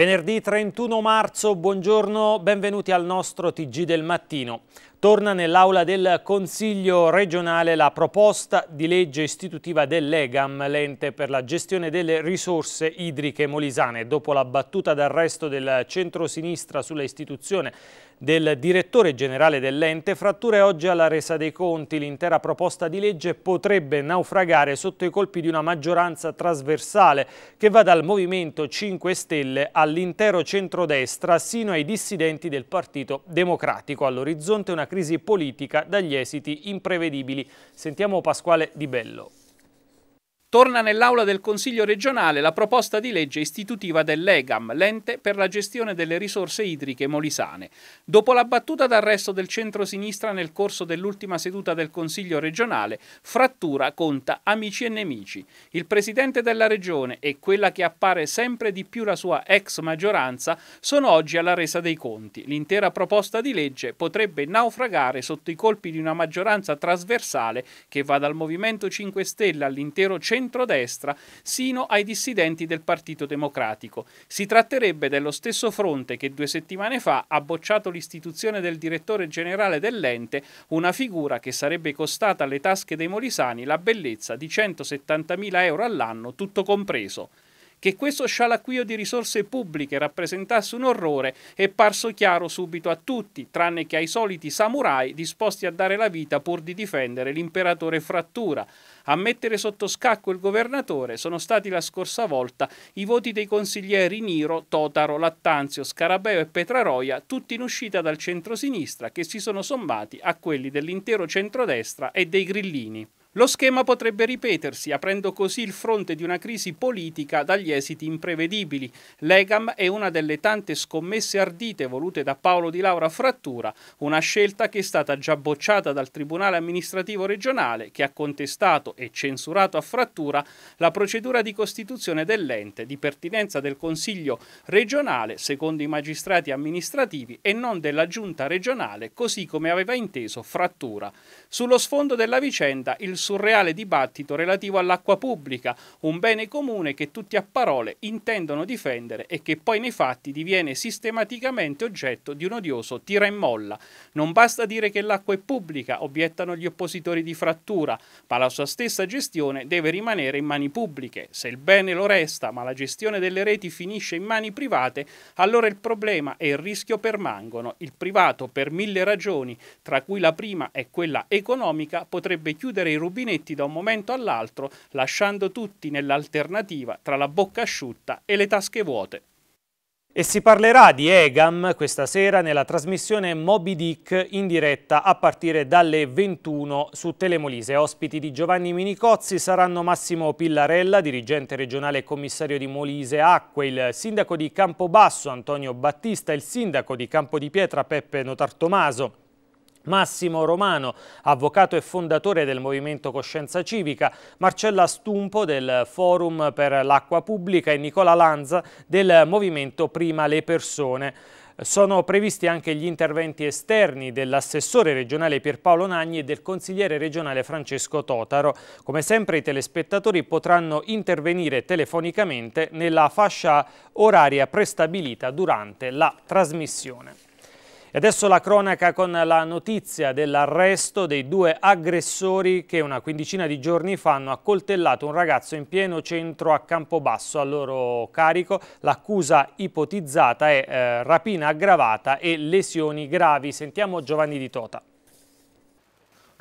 Venerdì 31 marzo, buongiorno, benvenuti al nostro Tg del mattino. Torna nell'aula del Consiglio regionale la proposta di legge istitutiva dell'EGAM, l'ente per la gestione delle risorse idriche molisane. Dopo la battuta d'arresto del centro-sinistra sulla istituzione del direttore generale dell'ente, fratture oggi alla resa dei conti. L'intera proposta di legge potrebbe naufragare sotto i colpi di una maggioranza trasversale che va dal Movimento 5 Stelle all'intero centrodestra sino ai dissidenti del Partito Democratico. All'orizzonte una crisi politica dagli esiti imprevedibili. Sentiamo Pasquale Di Bello. Torna nell'aula del Consiglio regionale la proposta di legge istitutiva dell'EGAM, l'ente per la gestione delle risorse idriche molisane. Dopo la battuta d'arresto del centro-sinistra nel corso dell'ultima seduta del Consiglio regionale, Frattura conta amici e nemici. Il presidente della regione e quella che appare sempre di più la sua ex maggioranza sono oggi alla resa dei conti. L'intera proposta di legge potrebbe naufragare sotto i colpi di una maggioranza trasversale che va dal Movimento 5 Stelle all'intero centro centrodestra sino ai dissidenti del Partito Democratico. Si tratterebbe dello stesso fronte che due settimane fa ha bocciato l'istituzione del direttore generale dell'ente, una figura che sarebbe costata alle tasche dei molisani la bellezza di 170.000 euro all'anno, tutto compreso. Che questo scialacquio di risorse pubbliche rappresentasse un orrore è parso chiaro subito a tutti, tranne che ai soliti samurai disposti a dare la vita pur di difendere l'imperatore frattura. A mettere sotto scacco il governatore sono stati la scorsa volta i voti dei consiglieri Niro, Totaro, Lattanzio, Scarabeo e Petraroia, tutti in uscita dal centro-sinistra, che si sono sommati a quelli dell'intero centrodestra e dei grillini. Lo schema potrebbe ripetersi, aprendo così il fronte di una crisi politica dagli esiti imprevedibili. Legam è una delle tante scommesse ardite volute da Paolo Di Laura Frattura, una scelta che è stata già bocciata dal Tribunale amministrativo regionale che ha contestato e censurato a Frattura la procedura di costituzione dell'ente di pertinenza del Consiglio regionale secondo i magistrati amministrativi e non della Giunta regionale così come aveva inteso Frattura. Sullo sfondo della vicenda il surreale dibattito relativo all'acqua pubblica, un bene comune che tutti a parole intendono difendere e che poi nei fatti diviene sistematicamente oggetto di un odioso tira e molla. Non basta dire che l'acqua è pubblica, obiettano gli oppositori di frattura, ma la sua stessa gestione deve rimanere in mani pubbliche. Se il bene lo resta, ma la gestione delle reti finisce in mani private, allora il problema e il rischio permangono. Il privato, per mille ragioni, tra cui la prima è quella economica, potrebbe chiudere i rubini rubinetti da un momento all'altro, lasciando tutti nell'alternativa tra la bocca asciutta e le tasche vuote. E si parlerà di EGAM questa sera nella trasmissione Moby Dick in diretta a partire dalle 21 su Telemolise. Ospiti di Giovanni Minicozzi saranno Massimo Pillarella, dirigente regionale e commissario di Molise Acque, il sindaco di Campobasso Antonio Battista, il sindaco di Campo di Pietra Peppe Notartomaso, Massimo Romano, avvocato e fondatore del Movimento Coscienza Civica, Marcella Stumpo del Forum per l'Acqua Pubblica e Nicola Lanza del Movimento Prima le Persone. Sono previsti anche gli interventi esterni dell'assessore regionale Pierpaolo Nagni e del consigliere regionale Francesco Totaro. Come sempre i telespettatori potranno intervenire telefonicamente nella fascia oraria prestabilita durante la trasmissione. E adesso la cronaca con la notizia dell'arresto dei due aggressori che una quindicina di giorni fa hanno accoltellato un ragazzo in pieno centro a Campobasso a loro carico. L'accusa ipotizzata è eh, rapina aggravata e lesioni gravi. Sentiamo Giovanni Di Tota.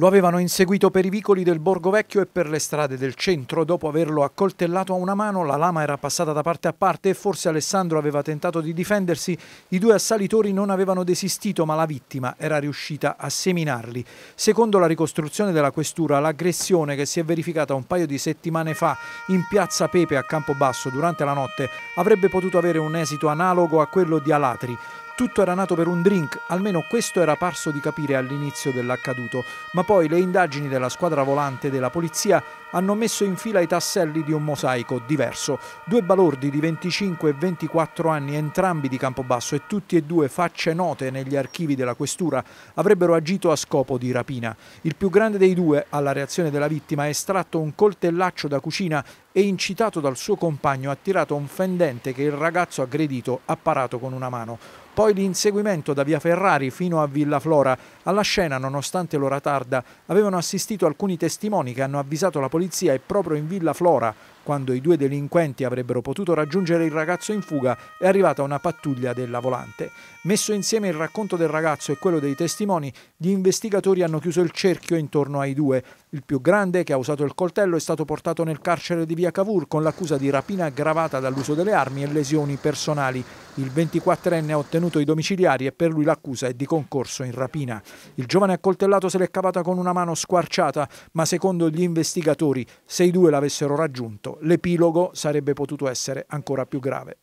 Lo avevano inseguito per i vicoli del Borgo Vecchio e per le strade del centro. Dopo averlo accoltellato a una mano, la lama era passata da parte a parte e forse Alessandro aveva tentato di difendersi. I due assalitori non avevano desistito, ma la vittima era riuscita a seminarli. Secondo la ricostruzione della questura, l'aggressione che si è verificata un paio di settimane fa in piazza Pepe a Campobasso durante la notte avrebbe potuto avere un esito analogo a quello di Alatri. Tutto era nato per un drink, almeno questo era parso di capire all'inizio dell'accaduto, ma poi le indagini della squadra volante della polizia hanno messo in fila i tasselli di un mosaico diverso. Due balordi di 25 e 24 anni, entrambi di Campobasso e tutti e due facce note negli archivi della questura, avrebbero agito a scopo di rapina. Il più grande dei due, alla reazione della vittima, ha estratto un coltellaccio da cucina e incitato dal suo compagno ha tirato un fendente che il ragazzo aggredito ha parato con una mano. Poi l'inseguimento da via Ferrari fino a Villa Flora. Alla scena, nonostante l'ora tarda, avevano assistito alcuni testimoni che hanno avvisato la polizia e proprio in Villa Flora quando i due delinquenti avrebbero potuto raggiungere il ragazzo in fuga, è arrivata una pattuglia della volante. Messo insieme il racconto del ragazzo e quello dei testimoni, gli investigatori hanno chiuso il cerchio intorno ai due. Il più grande, che ha usato il coltello, è stato portato nel carcere di via Cavour con l'accusa di rapina aggravata dall'uso delle armi e lesioni personali. Il 24enne ha ottenuto i domiciliari e per lui l'accusa è di concorso in rapina. Il giovane accoltellato se l'è cavata con una mano squarciata, ma secondo gli investigatori, se i due l'avessero raggiunto, l'epilogo sarebbe potuto essere ancora più grave.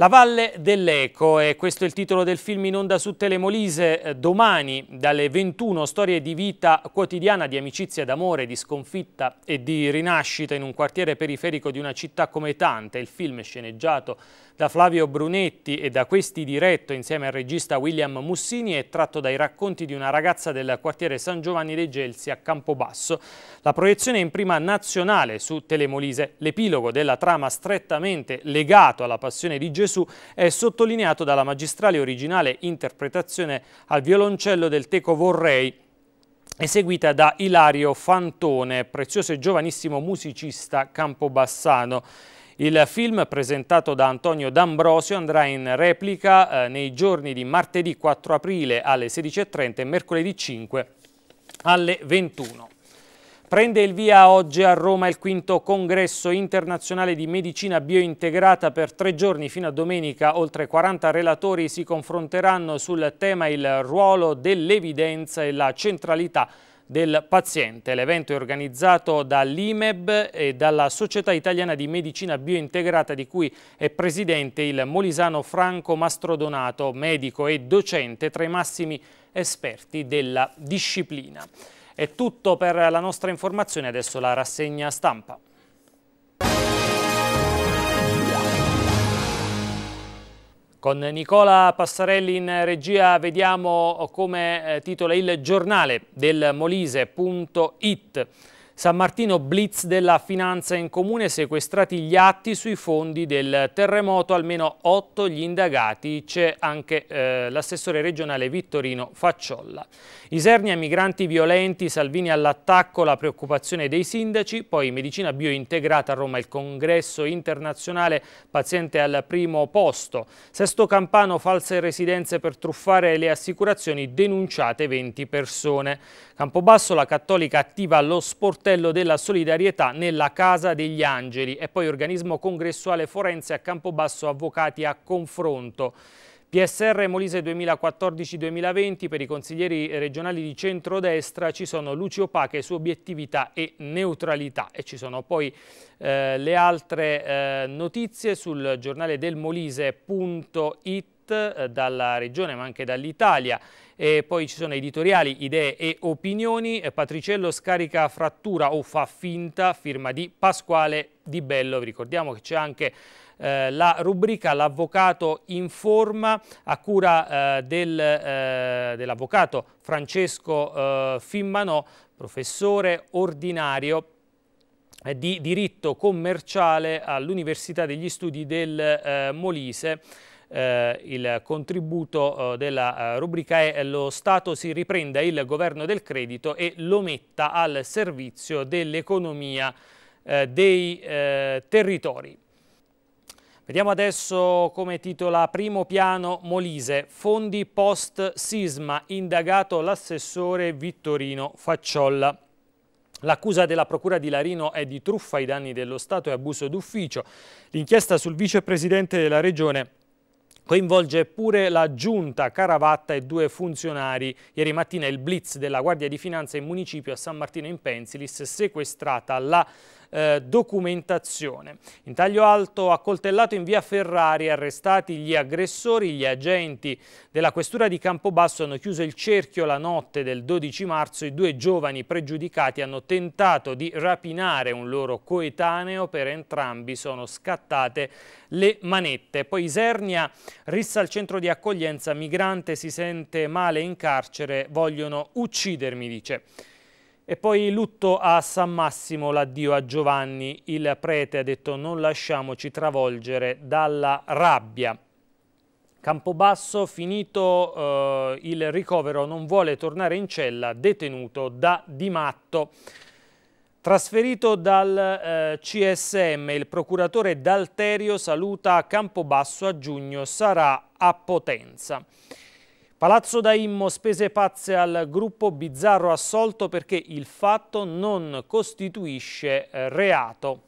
La Valle dell'Eco, è questo il titolo del film in onda su Telemolise, eh, domani dalle 21 storie di vita quotidiana, di amicizia, d'amore, di sconfitta e di rinascita in un quartiere periferico di una città come tante. Il film è sceneggiato da Flavio Brunetti e da questi diretto insieme al regista William Mussini è tratto dai racconti di una ragazza del quartiere San Giovanni dei Gelsi a Campobasso. La proiezione è in prima nazionale su Telemolise, l'epilogo della trama strettamente legato alla passione di Gesù Gesù è sottolineato dalla magistrale originale interpretazione al violoncello del Teco Vorrei eseguita da Ilario Fantone, prezioso e giovanissimo musicista campobassano. Il film, presentato da Antonio D'Ambrosio, andrà in replica eh, nei giorni di martedì 4 aprile alle 16.30 e mercoledì 5 alle 21. Prende il via oggi a Roma il quinto congresso internazionale di medicina biointegrata per tre giorni fino a domenica. Oltre 40 relatori si confronteranno sul tema il ruolo dell'evidenza e la centralità del paziente. L'evento è organizzato dall'IMEB e dalla Società Italiana di Medicina Biointegrata di cui è presidente il molisano Franco Mastrodonato, medico e docente tra i massimi esperti della disciplina. È tutto per la nostra informazione, adesso la rassegna stampa. Con Nicola Passarelli in regia vediamo come eh, titola il giornale del Molise.it. San Martino blitz della finanza in comune, sequestrati gli atti sui fondi del terremoto, almeno otto gli indagati, c'è anche eh, l'assessore regionale Vittorino Facciolla. Isernia, migranti violenti, Salvini all'attacco, la preoccupazione dei sindaci, poi medicina biointegrata a Roma, il congresso internazionale, paziente al primo posto. Sesto Campano, false residenze per truffare le assicurazioni, denunciate 20 persone. Campobasso, la cattolica attiva lo sportello Sportello della Solidarietà nella Casa degli Angeli e poi organismo congressuale forense a Campobasso Avvocati a confronto. PSR Molise 2014-2020 per i consiglieri regionali di centrodestra ci sono luci opache su obiettività e neutralità e ci sono poi eh, le altre eh, notizie sul giornale del Molise.it eh, dalla Regione ma anche dall'Italia. E poi ci sono editoriali, idee e opinioni. Eh, Patriciello scarica frattura o fa finta, firma di Pasquale Di Bello. Vi ricordiamo che c'è anche eh, la rubrica L'avvocato in forma a cura eh, del, eh, dell'avvocato Francesco eh, Fimmanò, professore ordinario di diritto commerciale all'Università degli Studi del Molise eh, il contributo eh, della eh, rubrica è lo Stato si riprenda il governo del credito e lo metta al servizio dell'economia eh, dei eh, territori. Vediamo adesso come titola primo piano Molise, fondi post sisma, indagato l'assessore Vittorino Facciolla. L'accusa della Procura di Larino è di truffa ai danni dello Stato e abuso d'ufficio. L'inchiesta sul vicepresidente della Regione Coinvolge pure la giunta Caravatta e due funzionari. Ieri mattina il blitz della Guardia di Finanza in municipio a San Martino in Pensilis sequestrata la eh, documentazione. In taglio alto accoltellato in via Ferrari, arrestati gli aggressori, gli agenti della questura di Campobasso hanno chiuso il cerchio la notte del 12 marzo. I due giovani pregiudicati hanno tentato di rapinare un loro coetaneo, per entrambi sono scattate le manette. Poi Isernia rissa al centro di accoglienza, migrante si sente male in carcere, vogliono uccidermi, dice. E poi lutto a San Massimo, l'addio a Giovanni. Il prete ha detto non lasciamoci travolgere dalla rabbia. Campobasso, finito eh, il ricovero, non vuole tornare in cella, detenuto da Di Matto. Trasferito dal eh, CSM, il procuratore D'Alterio saluta Campobasso a giugno, sarà a Potenza. Palazzo da Immo, spese pazze al gruppo Bizzarro assolto perché il fatto non costituisce eh, reato.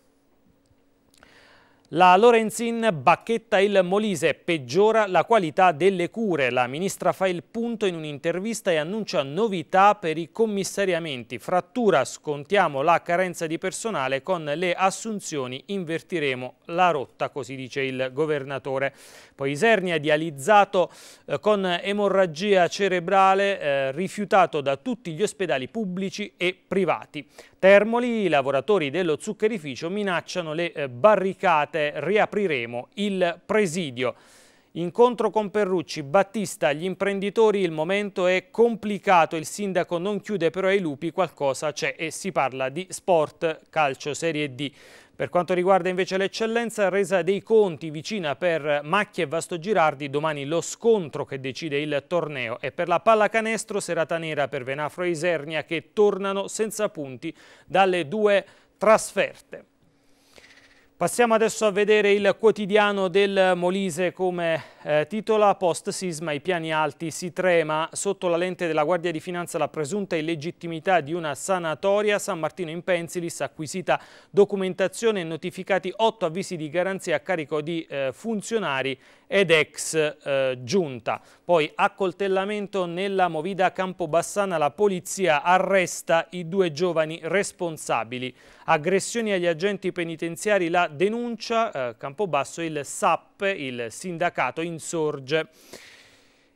La Lorenzin bacchetta il Molise, peggiora la qualità delle cure. La ministra fa il punto in un'intervista e annuncia novità per i commissariamenti. Frattura, scontiamo la carenza di personale con le assunzioni, invertiremo la rotta, così dice il governatore. Poi Isernia, dializzato eh, con emorragia cerebrale, eh, rifiutato da tutti gli ospedali pubblici e privati. Termoli, i lavoratori dello zuccherificio minacciano le eh, barricate, riapriremo il presidio. Incontro con Perrucci, Battista, gli imprenditori, il momento è complicato, il sindaco non chiude però ai lupi, qualcosa c'è e si parla di sport, calcio, serie D. Per quanto riguarda invece l'eccellenza, resa dei conti vicina per Macchia e Vasto Girardi, domani lo scontro che decide il torneo e per la pallacanestro serata nera per Venafro e Isernia che tornano senza punti dalle due trasferte. Passiamo adesso a vedere il quotidiano del Molise come eh, titola Post sisma i piani alti si trema sotto la lente della Guardia di Finanza la presunta illegittimità di una sanatoria San Martino in Pensilis acquisita documentazione e notificati otto avvisi di garanzia a carico di eh, funzionari ed ex eh, giunta. Poi accoltellamento nella movida Campobassana, la polizia arresta i due giovani responsabili. Aggressioni agli agenti penitenziari, la denuncia, eh, Campobasso, il SAP, il sindacato, insorge.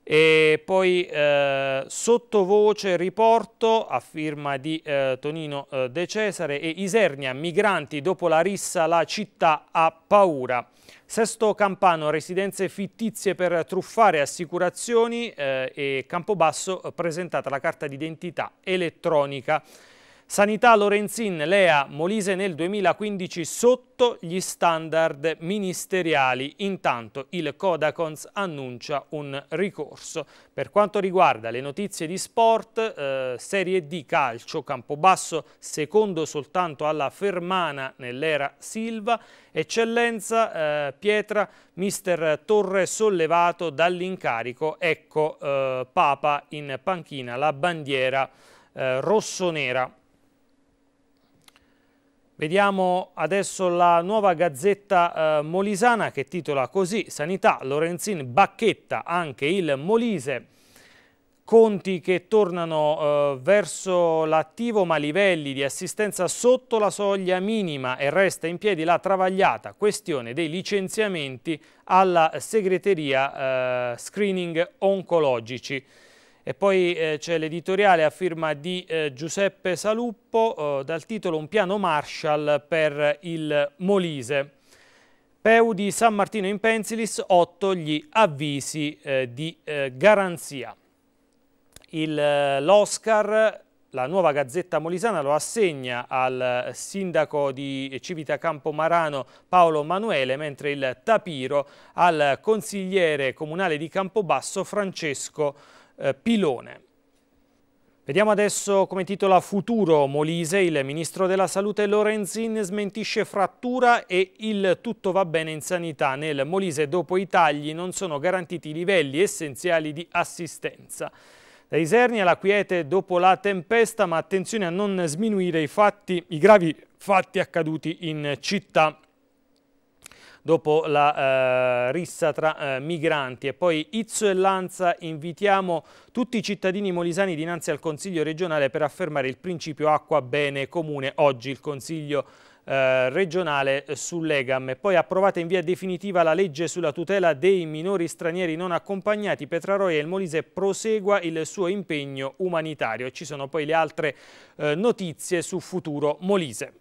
E poi eh, sottovoce riporto a firma di eh, Tonino eh, De Cesare e Isernia, migranti dopo la rissa la città ha paura. Sesto Campano, residenze fittizie per truffare assicurazioni eh, e Campobasso eh, presentata la carta d'identità elettronica. Sanità Lorenzin Lea Molise nel 2015 sotto gli standard ministeriali. Intanto il Codacons annuncia un ricorso. Per quanto riguarda le notizie di sport, eh, Serie D calcio, Campobasso secondo soltanto alla Fermana nell'era Silva, Eccellenza eh, Pietra, mister Torre sollevato dall'incarico, ecco eh, Papa in panchina, la bandiera eh, rosso-nera. Vediamo adesso la nuova gazzetta eh, molisana che titola così Sanità Lorenzin bacchetta anche il Molise. Conti che tornano eh, verso l'attivo ma livelli di assistenza sotto la soglia minima e resta in piedi la travagliata questione dei licenziamenti alla segreteria eh, screening oncologici. E poi eh, c'è l'editoriale a firma di eh, Giuseppe Saluppo eh, dal titolo Un piano Marshall per il Molise. Peu di San Martino in Pensilis, 8 gli avvisi eh, di eh, garanzia. Eh, L'Oscar, la nuova Gazzetta Molisana, lo assegna al sindaco di Civita Campomarano Paolo Manuele, mentre il Tapiro al consigliere comunale di Campobasso Francesco eh, pilone. Vediamo adesso come titola Futuro Molise, il ministro della salute Lorenzin smentisce frattura e il tutto va bene in sanità. Nel Molise dopo i tagli non sono garantiti i livelli essenziali di assistenza. Da Isernia la quiete dopo la tempesta ma attenzione a non sminuire i, fatti, i gravi fatti accaduti in città dopo la eh, rissa tra eh, migranti. E poi Izzo e Lanza invitiamo tutti i cittadini molisani dinanzi al Consiglio regionale per affermare il principio acqua bene comune. Oggi il Consiglio eh, regionale eh, sull'EGAM. Poi approvata in via definitiva la legge sulla tutela dei minori stranieri non accompagnati, Petraroia e il Molise prosegua il suo impegno umanitario. Ci sono poi le altre eh, notizie su futuro Molise.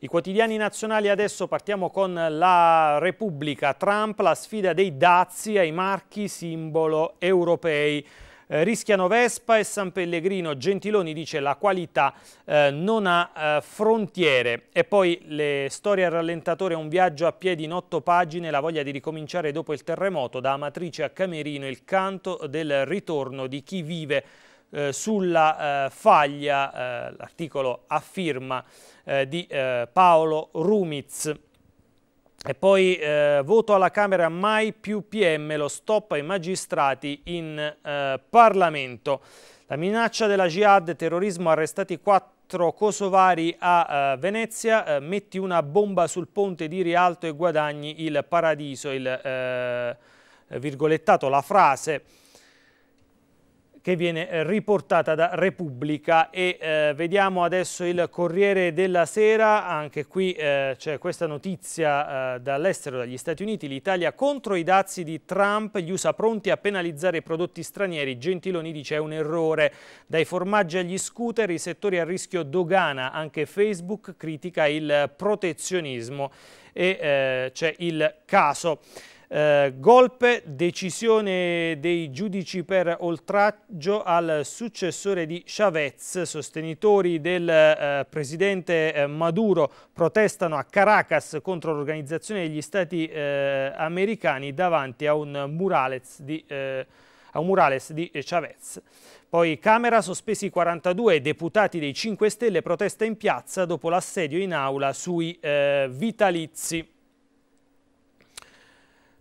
I quotidiani nazionali adesso partiamo con la Repubblica, Trump, la sfida dei dazi ai marchi simbolo europei. Eh, rischiano Vespa e San Pellegrino, Gentiloni dice la qualità eh, non ha eh, frontiere. E poi le storie al rallentatore, un viaggio a piedi in otto pagine, la voglia di ricominciare dopo il terremoto, da Amatrice a Camerino, il canto del ritorno di chi vive eh, sulla eh, faglia, eh, l'articolo a firma eh, di eh, Paolo Rumiz. E poi voto alla Camera mai più PM, lo stop ai magistrati in Parlamento. La minaccia della jihad, terrorismo, arrestati quattro kosovari a uh, Venezia, uh, metti una bomba sul ponte di Rialto e guadagni il paradiso, il uh, virgolettato, la frase che viene eh, riportata da Repubblica e eh, vediamo adesso il Corriere della Sera, anche qui eh, c'è questa notizia eh, dall'estero, dagli Stati Uniti, l'Italia contro i dazi di Trump, gli USA pronti a penalizzare i prodotti stranieri, Gentiloni dice è un errore, dai formaggi agli scooter, i settori a rischio dogana, anche Facebook critica il protezionismo e eh, c'è il caso. Eh, golpe, decisione dei giudici per oltraggio al successore di Chavez. Sostenitori del eh, presidente eh, Maduro protestano a Caracas contro l'organizzazione degli Stati eh, americani davanti a un murales di eh, a un murales di Chavez. Poi Camera sospesi 42 deputati dei 5 Stelle protesta in piazza dopo l'assedio in aula sui eh, vitalizi.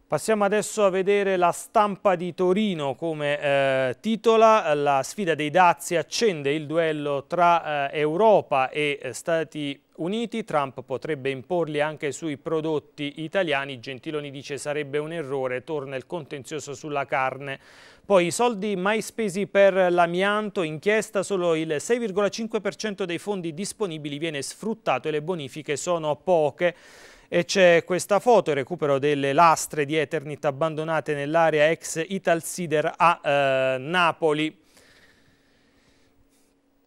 Passiamo adesso a vedere la stampa di Torino come eh, titola. La sfida dei dazi accende il duello tra eh, Europa e eh, Stati Uniti. Trump potrebbe imporli anche sui prodotti italiani. Gentiloni dice sarebbe un errore, torna il contenzioso sulla carne. Poi i soldi mai spesi per l'amianto, inchiesta solo il 6,5% dei fondi disponibili viene sfruttato e le bonifiche sono poche. E c'è questa foto, il recupero delle lastre di Eternit abbandonate nell'area ex Italsider a eh, Napoli.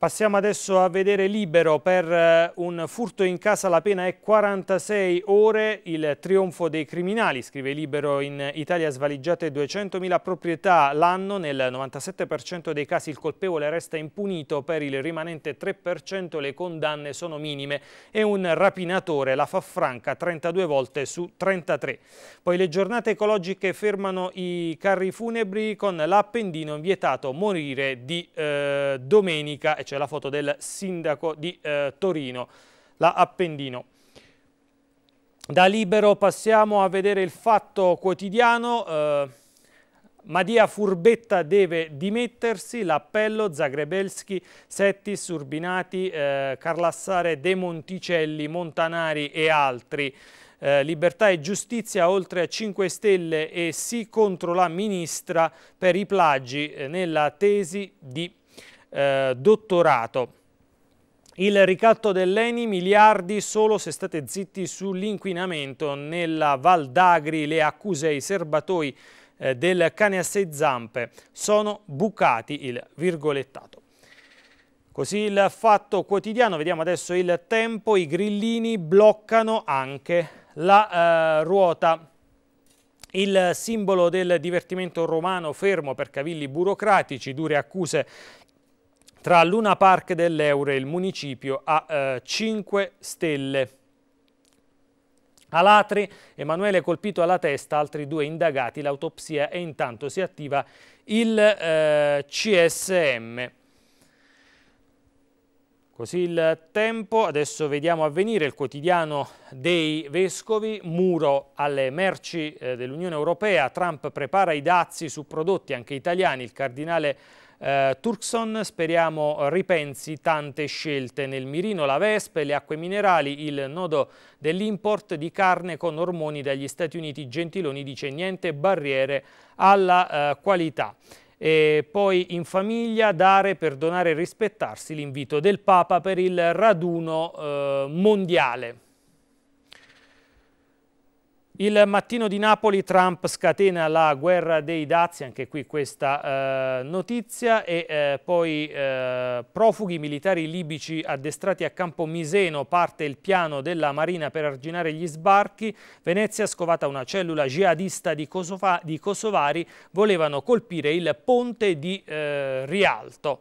Passiamo adesso a vedere Libero, per eh, un furto in casa la pena è 46 ore, il trionfo dei criminali, scrive Libero, in Italia svaligiate 200.000 proprietà l'anno, nel 97% dei casi il colpevole resta impunito, per il rimanente 3% le condanne sono minime e un rapinatore la fa franca 32 volte su 33. Poi le giornate ecologiche fermano i carri funebri con l'Appendino vietato morire di eh, domenica, c'è la foto del sindaco di eh, Torino, la Appendino. Da Libero passiamo a vedere il fatto quotidiano. Eh, Madia Furbetta deve dimettersi, l'appello Zagrebelski, Settis, Surbinati, eh, Carlassare, De Monticelli, Montanari e altri. Eh, libertà e Giustizia oltre a 5 Stelle e sì contro la ministra per i plagi eh, nella tesi di eh, dottorato. Il ricatto dell'ENI, miliardi solo se state zitti sull'inquinamento. Nella Val d'Agri le accuse ai serbatoi eh, del cane a sei zampe sono bucati, il virgolettato. Così il fatto quotidiano, vediamo adesso il tempo, i grillini bloccano anche la eh, ruota. Il simbolo del divertimento romano fermo per cavilli burocratici, dure accuse tra Luna Park dell'Eure il municipio a eh, 5 stelle. Alatri, Emanuele colpito alla testa, altri due indagati, l'autopsia e intanto si attiva il eh, CSM. Così il tempo, adesso vediamo avvenire il quotidiano dei Vescovi, muro alle merci eh, dell'Unione Europea, Trump prepara i dazi su prodotti anche italiani, il cardinale eh, Turkson speriamo ripensi tante scelte nel mirino, la Vespe, le acque minerali, il nodo dell'import di carne con ormoni dagli Stati Uniti. Gentiloni dice niente barriere alla eh, qualità. E poi in famiglia dare, perdonare e rispettarsi l'invito del Papa per il raduno eh, mondiale. Il mattino di Napoli Trump scatena la guerra dei dazi, anche qui questa eh, notizia, e eh, poi eh, profughi militari libici addestrati a campo Miseno, parte il piano della Marina per arginare gli sbarchi, Venezia scovata una cellula jihadista di, Kosova, di Kosovari, volevano colpire il ponte di eh, Rialto.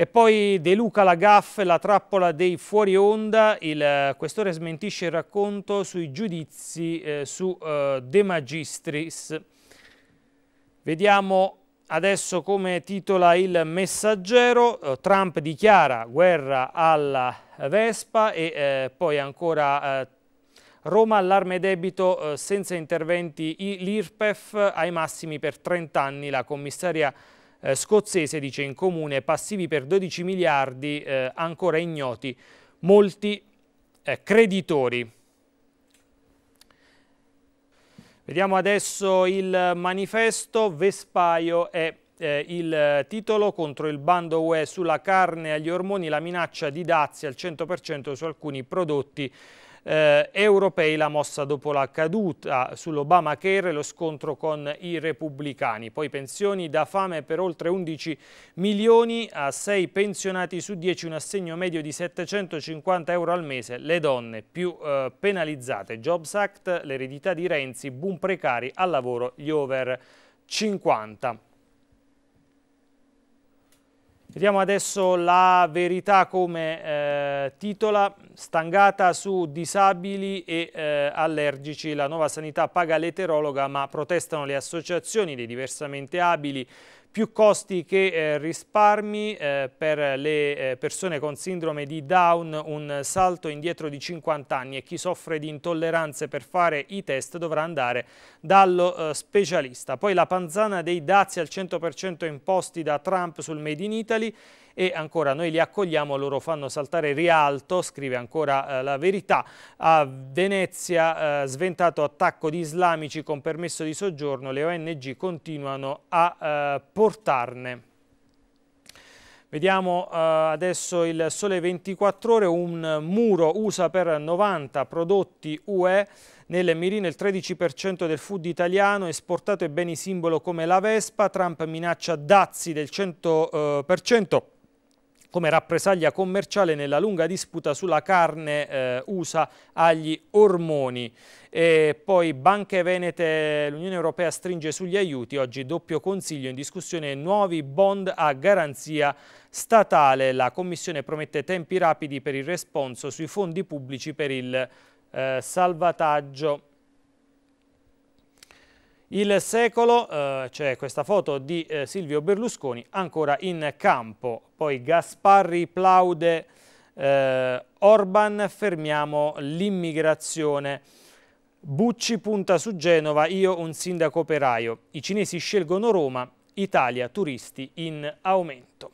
E poi De Luca la gaff, la trappola dei fuori onda, il eh, questore smentisce il racconto sui giudizi eh, su eh, De Magistris. Vediamo adesso come titola il messaggero, eh, Trump dichiara guerra alla Vespa e eh, poi ancora Roma allarme debito senza interventi l'IRPEF ai massimi per 30 anni, la commissaria eh, scozzese dice in comune passivi per 12 miliardi eh, ancora ignoti, molti eh, creditori. Vediamo adesso il manifesto, Vespaio è eh, il titolo contro il bando UE sulla carne e agli ormoni, la minaccia di dazi al 100% su alcuni prodotti eh, europei la mossa dopo la caduta sull'Obamacare e lo scontro con i repubblicani. Poi pensioni da fame per oltre 11 milioni a 6 pensionati su 10, un assegno medio di 750 euro al mese. Le donne più eh, penalizzate. Jobs Act, l'eredità di Renzi, boom precari al lavoro, gli over 50. Vediamo adesso la verità come eh, titola stangata su disabili e eh, allergici. La nuova sanità paga l'eterologa ma protestano le associazioni dei diversamente abili più costi che eh, risparmi eh, per le eh, persone con sindrome di Down, un salto indietro di 50 anni e chi soffre di intolleranze per fare i test dovrà andare dallo specialista. Poi la panzana dei dazi al 100% imposti da Trump sul Made in Italy e ancora noi li accogliamo, loro fanno saltare rialto, scrive ancora eh, la verità, a Venezia eh, sventato attacco di islamici con permesso di soggiorno, le ONG continuano a eh, portarne. Vediamo eh, adesso il Sole 24 Ore, un muro USA per 90 prodotti UE, nel mirino il 13% del food italiano, esportato e beni simbolo come la Vespa, Trump minaccia dazi del 100% come rappresaglia commerciale nella lunga disputa sulla carne eh, USA agli ormoni. E poi banche venete, l'Unione Europea stringe sugli aiuti, oggi doppio consiglio in discussione nuovi bond a garanzia statale. La Commissione promette tempi rapidi per il responso sui fondi pubblici per il eh, salvataggio il secolo, eh, c'è questa foto di eh, Silvio Berlusconi ancora in campo, poi Gasparri plaude eh, Orban, fermiamo l'immigrazione. Bucci punta su Genova, io un sindaco operaio. I cinesi scelgono Roma, Italia turisti in aumento.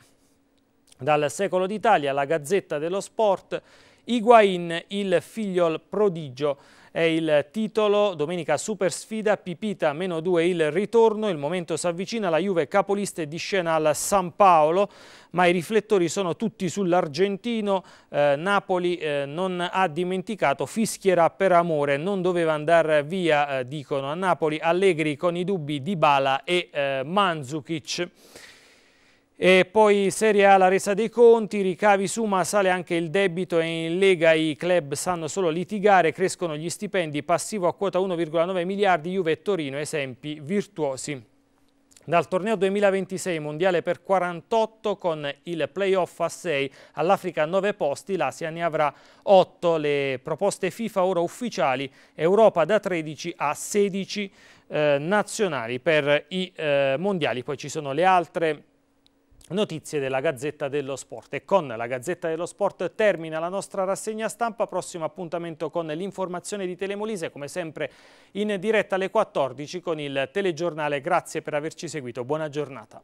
Dal secolo d'Italia, la Gazzetta dello Sport, Higuain, il figlio prodigio è il titolo, domenica super sfida, Pipita meno 2 il ritorno, il momento si avvicina, la Juve capolista di scena al San Paolo, ma i riflettori sono tutti sull'argentino, eh, Napoli eh, non ha dimenticato, fischierà per amore, non doveva andare via, eh, dicono a Napoli, Allegri con i dubbi di Bala e eh, Manzukic. E poi Serie A la resa dei conti, ricavi suma, sale anche il debito e in Lega i club sanno solo litigare, crescono gli stipendi, passivo a quota 1,9 miliardi, Juve e Torino, esempi virtuosi. Dal torneo 2026 mondiale per 48 con il playoff a 6, all'Africa 9 posti, l'Asia ne avrà 8, le proposte FIFA ora ufficiali, Europa da 13 a 16 eh, nazionali per i eh, mondiali, poi ci sono le altre Notizie della Gazzetta dello Sport e con la Gazzetta dello Sport termina la nostra rassegna stampa, prossimo appuntamento con l'informazione di Telemolise come sempre in diretta alle 14 con il telegiornale, grazie per averci seguito, buona giornata.